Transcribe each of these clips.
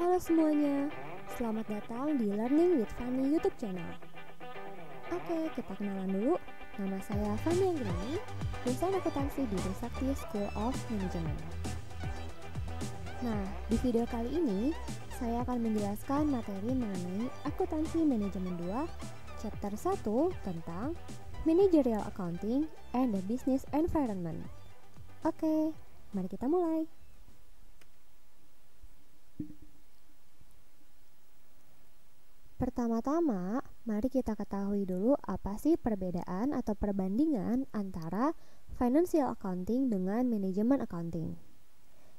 Halo semuanya, selamat datang di Learning with Fanny YouTube channel. Oke, kita kenalan dulu. Nama saya Fanny Anggreni, dosen akuntansi di Trisakti School of Management. Nah, di video kali ini, saya akan menjelaskan materi mengenai akuntansi manajemen 2, chapter 1 tentang Managerial Accounting and the Business Environment. Oke, mari kita mulai. Pertama-tama, mari kita ketahui dulu apa sih perbedaan atau perbandingan antara financial accounting dengan management accounting.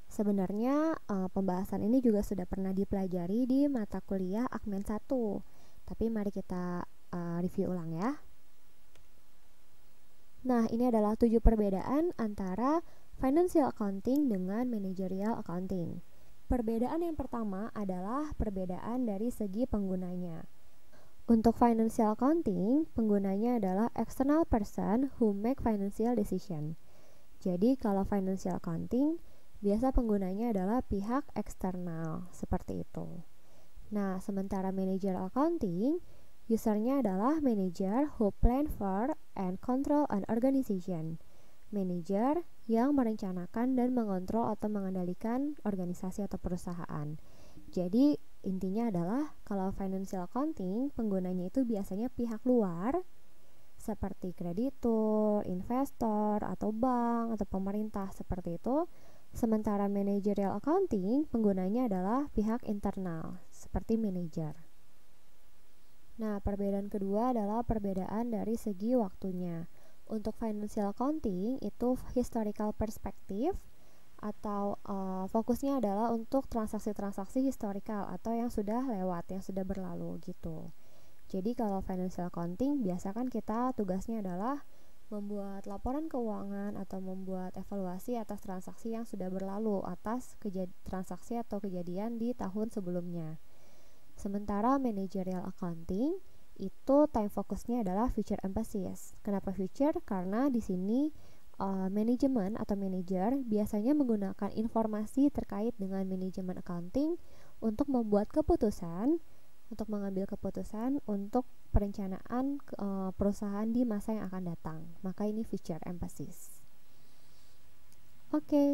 Sebenarnya eh, pembahasan ini juga sudah pernah dipelajari di mata kuliah Akmen 1. Tapi mari kita eh, review ulang ya. Nah, ini adalah tujuh perbedaan antara financial accounting dengan managerial accounting. Perbedaan yang pertama adalah perbedaan dari segi penggunanya. Untuk financial accounting, penggunanya adalah external person who make financial decision. Jadi, kalau financial accounting, biasa penggunanya adalah pihak eksternal, seperti itu. Nah, sementara managerial accounting, Usernya adalah manager who plan for and control an organization. Manager yang merencanakan dan mengontrol atau mengendalikan organisasi atau perusahaan. Jadi intinya adalah kalau financial accounting penggunanya itu biasanya pihak luar seperti kreditur, investor, atau bank, atau pemerintah seperti itu. Sementara managerial accounting penggunanya adalah pihak internal seperti manager. Nah, perbedaan kedua adalah perbedaan dari segi waktunya. Untuk financial accounting itu historical perspective atau uh, fokusnya adalah untuk transaksi-transaksi historical atau yang sudah lewat, yang sudah berlalu gitu. Jadi kalau financial accounting biasa kan kita tugasnya adalah membuat laporan keuangan atau membuat evaluasi atas transaksi yang sudah berlalu atas transaksi atau kejadian di tahun sebelumnya. Sementara managerial accounting itu time fokusnya adalah future emphasis. Kenapa future? Karena di sini uh, manajemen atau manager biasanya menggunakan informasi terkait dengan manajemen accounting untuk membuat keputusan, untuk mengambil keputusan untuk perencanaan uh, perusahaan di masa yang akan datang. Maka ini future emphasis. Oke, okay.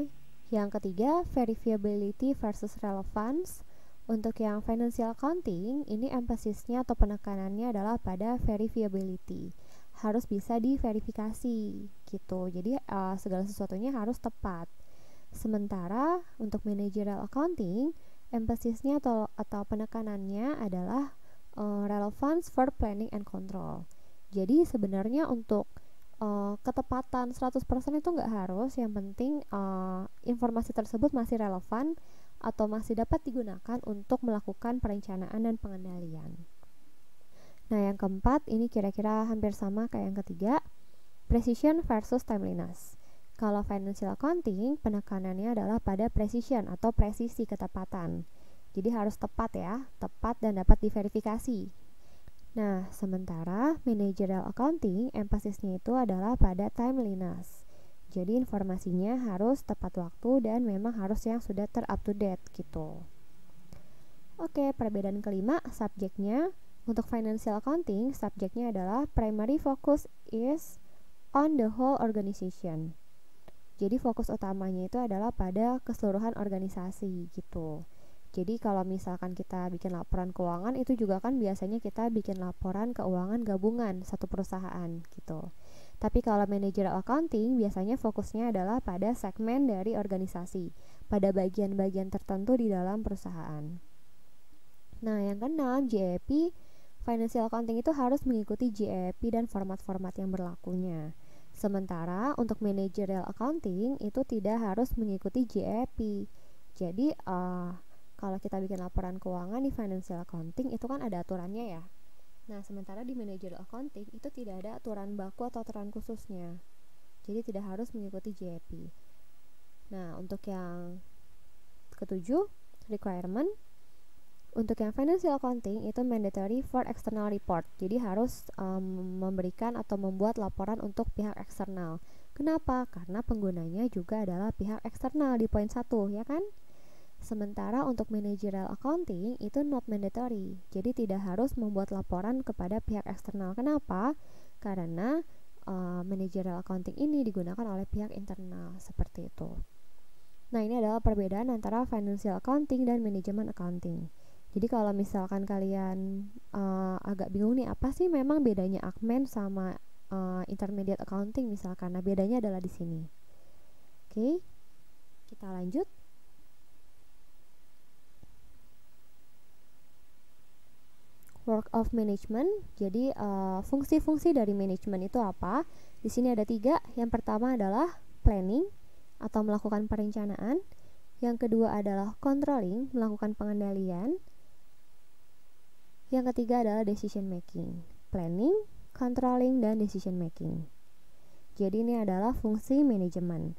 yang ketiga verifiability versus relevance. Untuk yang financial accounting, ini emphasisnya atau penekanannya adalah pada verifiability. Harus bisa diverifikasi gitu. Jadi uh, segala sesuatunya harus tepat. Sementara untuk managerial accounting, emphasisnya atau atau penekanannya adalah uh, relevance for planning and control. Jadi sebenarnya untuk uh, ketepatan 100% itu nggak harus, yang penting uh, informasi tersebut masih relevan atau masih dapat digunakan untuk melakukan perencanaan dan pengendalian. Nah, yang keempat ini kira-kira hampir sama kayak yang ketiga, precision versus timeliness. Kalau financial accounting, penekanannya adalah pada precision atau presisi ketepatan. Jadi harus tepat ya, tepat dan dapat diverifikasi. Nah, sementara managerial accounting, emphasisnya itu adalah pada timeliness. Jadi informasinya harus tepat waktu dan memang harus yang sudah ter to date gitu. Oke, perbedaan kelima subjeknya untuk financial accounting, subjeknya adalah primary focus is on the whole organization. Jadi fokus utamanya itu adalah pada keseluruhan organisasi gitu. Jadi kalau misalkan kita bikin laporan keuangan itu juga kan biasanya kita bikin laporan keuangan gabungan satu perusahaan gitu. Tapi kalau manajerial accounting biasanya fokusnya adalah pada segmen dari organisasi, pada bagian-bagian tertentu di dalam perusahaan. Nah, yang keenam, GAP. E financial accounting itu harus mengikuti GAP e dan format-format yang berlakunya. Sementara untuk managerial accounting itu tidak harus mengikuti GAP. E Jadi, uh, kalau kita bikin laporan keuangan di financial accounting itu kan ada aturannya ya Nah, sementara di managerial accounting itu tidak ada aturan baku atau aturan khususnya. Jadi tidak harus mengikuti JP. E nah, untuk yang ketujuh, requirement untuk yang financial accounting itu mandatory for external report. Jadi harus um, memberikan atau membuat laporan untuk pihak eksternal. Kenapa? Karena penggunanya juga adalah pihak eksternal di poin satu ya kan? Sementara untuk managerial accounting itu not mandatory, jadi tidak harus membuat laporan kepada pihak eksternal. Kenapa? Karena uh, managerial accounting ini digunakan oleh pihak internal seperti itu. Nah, ini adalah perbedaan antara financial accounting dan management accounting. Jadi kalau misalkan kalian uh, agak bingung nih apa sih memang bedanya Akmen sama uh, intermediate accounting misalkan. Nah, bedanya adalah di sini. Oke. Okay. Kita lanjut. work of management. Jadi fungsi eh, fungsi-fungsi dari manajemen itu apa? Di sini ada tiga. Yang pertama adalah planning atau melakukan perencanaan. Yang kedua adalah controlling, melakukan pengendalian. Yang ketiga adalah decision making, planning, controlling, dan decision making. Jadi ini adalah fungsi manajemen.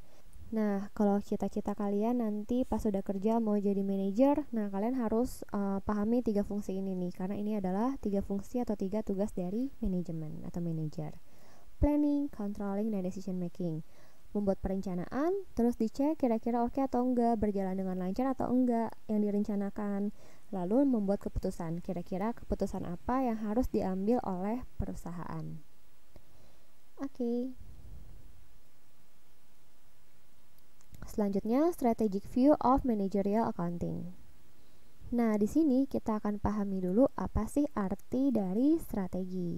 Nah, kalau cita-cita kalian nanti pas sudah kerja mau jadi manajer, nah kalian harus uh, pahami tiga fungsi ini nih, karena ini adalah tiga fungsi atau tiga tugas dari manajemen atau manajer. Planning, controlling, dan decision making. Membuat perencanaan, terus dicek kira-kira oke atau enggak, berjalan dengan lancar atau enggak yang direncanakan. Lalu membuat keputusan, kira-kira keputusan apa yang harus diambil oleh perusahaan. Oke. Okay. Selanjutnya, strategic view of managerial accounting. Nah, di sini kita akan pahami dulu apa sih arti dari strategi.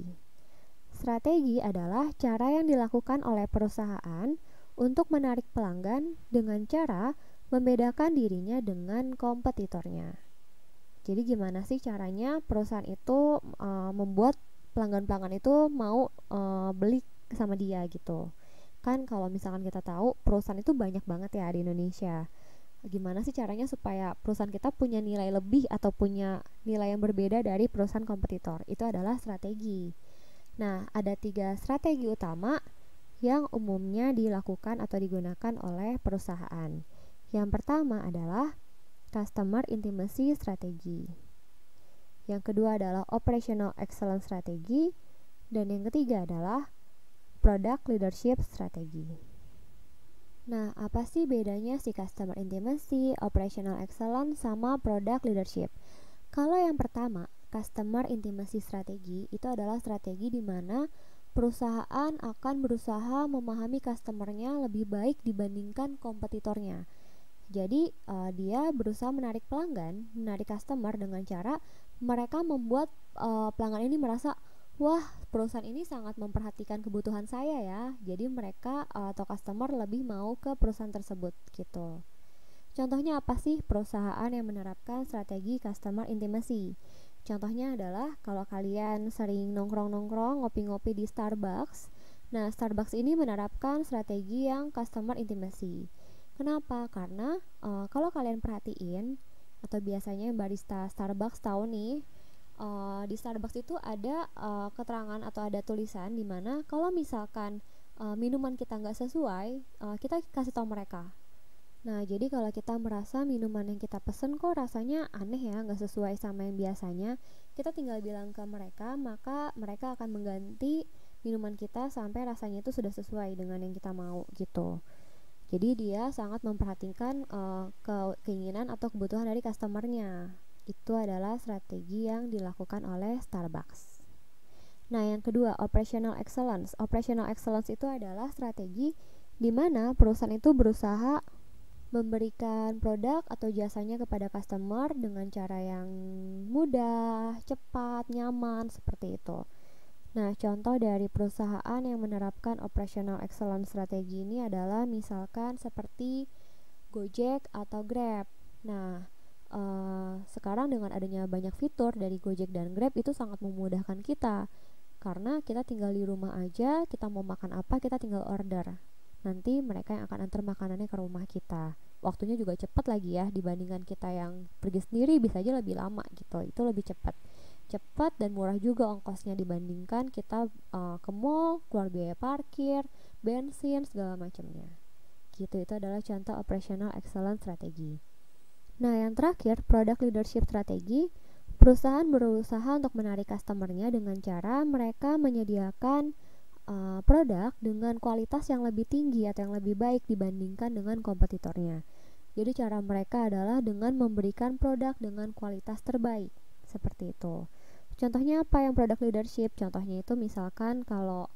Strategi adalah cara yang dilakukan oleh perusahaan untuk menarik pelanggan dengan cara membedakan dirinya dengan kompetitornya. Jadi gimana sih caranya perusahaan itu e, membuat pelanggan-pelanggan itu mau e, beli sama dia gitu kan kalau misalkan kita tahu perusahaan itu banyak banget ya di Indonesia gimana sih caranya supaya perusahaan kita punya nilai lebih atau punya nilai yang berbeda dari perusahaan kompetitor itu adalah strategi nah ada tiga strategi utama yang umumnya dilakukan atau digunakan oleh perusahaan yang pertama adalah customer intimacy strategi yang kedua adalah operational excellence strategi dan yang ketiga adalah Product Leadership Strategy. Nah, apa sih bedanya si customer intimacy, operational excellence, sama product leadership? Kalau yang pertama, customer intimacy strategi itu adalah strategi di mana perusahaan akan berusaha memahami customernya lebih baik dibandingkan kompetitornya. Jadi, uh, dia berusaha menarik pelanggan, menarik customer dengan cara mereka membuat uh, pelanggan ini merasa wah perusahaan ini sangat memperhatikan kebutuhan saya ya jadi mereka eh, atau customer lebih mau ke perusahaan tersebut gitu contohnya apa sih perusahaan yang menerapkan strategi customer intimacy contohnya adalah kalau kalian sering nongkrong-nongkrong ngopi-ngopi di Starbucks nah Starbucks ini menerapkan strategi yang customer intimacy kenapa? karena uh, kalau kalian perhatiin atau biasanya barista Starbucks tahu nih uh, di Starbucks itu ada uh, keterangan atau ada tulisan di mana kalau misalkan uh, minuman kita nggak sesuai, uh, kita kasih tahu mereka. Nah, jadi kalau kita merasa minuman yang kita pesen kok rasanya aneh ya, nggak sesuai sama yang biasanya, kita tinggal bilang ke mereka, maka mereka akan mengganti minuman kita sampai rasanya itu sudah sesuai dengan yang kita mau gitu. Jadi dia sangat memperhatikan uh, ke keinginan atau kebutuhan dari customernya. Itu adalah strategi yang dilakukan oleh Starbucks. Nah, yang kedua, operational excellence. Operational excellence itu adalah strategi di mana perusahaan itu berusaha memberikan produk atau jasanya kepada customer dengan cara yang mudah, cepat, nyaman, seperti itu. Nah, contoh dari perusahaan yang menerapkan operational excellence strategi ini adalah misalkan seperti Gojek atau Grab. Nah, Eh, sekarang dengan adanya banyak fitur dari Gojek dan Grab itu sangat memudahkan kita karena kita tinggal di rumah aja kita mau makan apa kita tinggal order nanti mereka yang akan antar makanannya ke rumah kita waktunya juga cepat lagi ya dibandingkan kita yang pergi sendiri bisa aja lebih lama gitu itu lebih cepat cepat dan murah juga ongkosnya dibandingkan kita uh, ke mall keluar biaya parkir bensin segala macamnya gitu itu adalah contoh operational excellence strategi Nah, yang terakhir, product leadership strategi. Perusahaan berusaha untuk menarik customernya dengan cara mereka menyediakan uh, produk dengan kualitas yang lebih tinggi atau yang lebih baik dibandingkan dengan kompetitornya. Jadi cara mereka adalah dengan memberikan produk dengan kualitas terbaik, seperti itu. Contohnya apa yang product leadership? Contohnya itu misalkan kalau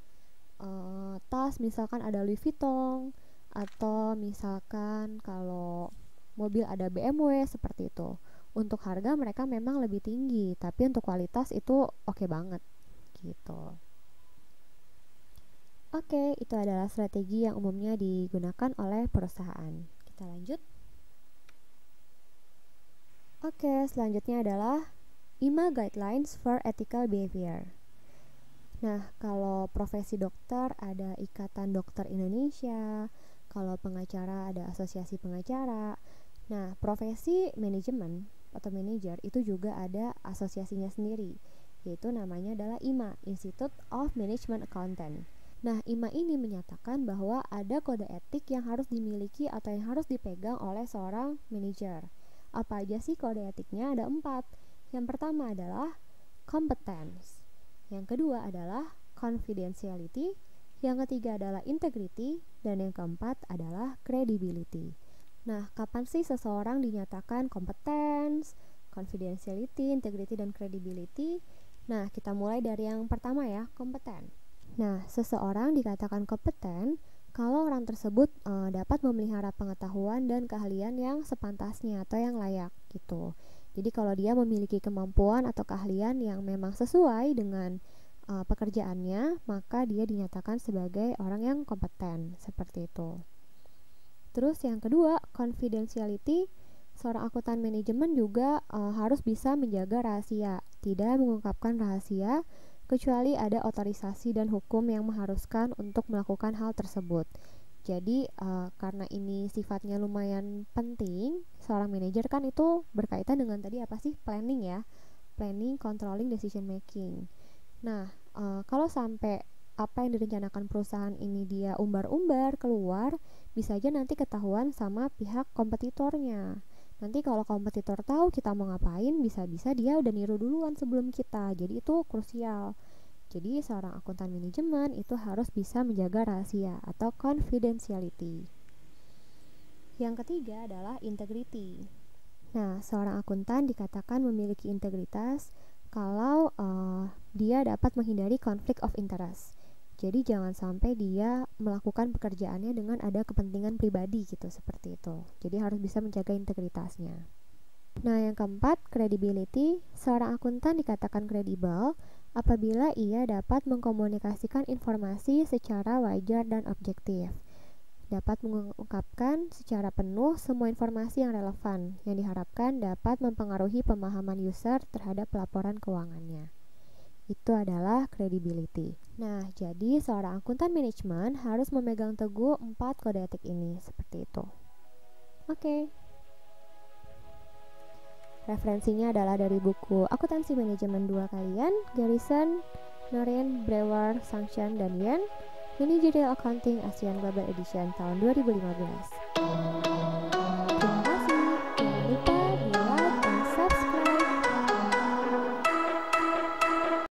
uh, tas misalkan ada Louis Vuitton atau misalkan kalau mobil ada BMW seperti itu. Untuk harga mereka memang lebih tinggi, tapi untuk kualitas itu oke okay banget gitu. Oke, okay, itu adalah strategi yang umumnya digunakan oleh perusahaan. Kita lanjut. Oke, okay, selanjutnya adalah IMA Guidelines for Ethical Behavior. Nah, kalau profesi dokter ada Ikatan Dokter Indonesia, kalau pengacara ada Asosiasi Pengacara, Nah, profesi manajemen atau manajer itu juga ada asosiasinya sendiri, yaitu namanya adalah IMA, Institute of Management Accountant. Nah, IMA ini menyatakan bahwa ada kode etik yang harus dimiliki atau yang harus dipegang oleh seorang manajer. Apa aja sih kode etiknya? Ada empat. Yang pertama adalah competence. Yang kedua adalah confidentiality. Yang ketiga adalah integrity. Dan yang keempat adalah credibility. Nah, kapan sih seseorang dinyatakan kompetens, confidentiality, integrity, dan credibility? Nah, kita mulai dari yang pertama ya, kompeten. Nah, seseorang dikatakan kompeten kalau orang tersebut e, dapat memelihara pengetahuan dan keahlian yang sepantasnya atau yang layak gitu. Jadi kalau dia memiliki kemampuan atau keahlian yang memang sesuai dengan e, pekerjaannya, maka dia dinyatakan sebagai orang yang kompeten seperti itu. Terus yang kedua, confidentiality. Seorang akuntan manajemen juga e, harus bisa menjaga rahasia, tidak mengungkapkan rahasia kecuali ada otorisasi dan hukum yang mengharuskan untuk melakukan hal tersebut. Jadi e, karena ini sifatnya lumayan penting, seorang manajer kan itu berkaitan dengan tadi apa sih planning ya, planning, controlling, decision making. Nah, e, kalau sampai apa yang direncanakan perusahaan ini dia umbar-umbar keluar, bisa aja nanti ketahuan sama pihak kompetitornya. Nanti kalau kompetitor tahu kita mau ngapain, bisa-bisa dia udah niru duluan sebelum kita. Jadi itu krusial. Jadi seorang akuntan manajemen itu harus bisa menjaga rahasia atau confidentiality. Yang ketiga adalah integrity. Nah, seorang akuntan dikatakan memiliki integritas kalau uh, dia dapat menghindari konflik of interest. Jadi jangan sampai dia melakukan pekerjaannya dengan ada kepentingan pribadi gitu seperti itu. Jadi harus bisa menjaga integritasnya. Nah, yang keempat, credibility. Seorang akuntan dikatakan kredibel apabila ia dapat mengkomunikasikan informasi secara wajar dan objektif. Dapat mengungkapkan secara penuh semua informasi yang relevan yang diharapkan dapat mempengaruhi pemahaman user terhadap laporan keuangannya itu adalah credibility. Nah, jadi seorang akuntan manajemen harus memegang teguh empat kode etik ini, seperti itu. Oke. Okay. Referensinya adalah dari buku Akuntansi Manajemen 2 kalian, Garrison, Noreen, Brewer, Sanction, dan Yen, Managerial Accounting Asian Global Edition tahun 2015.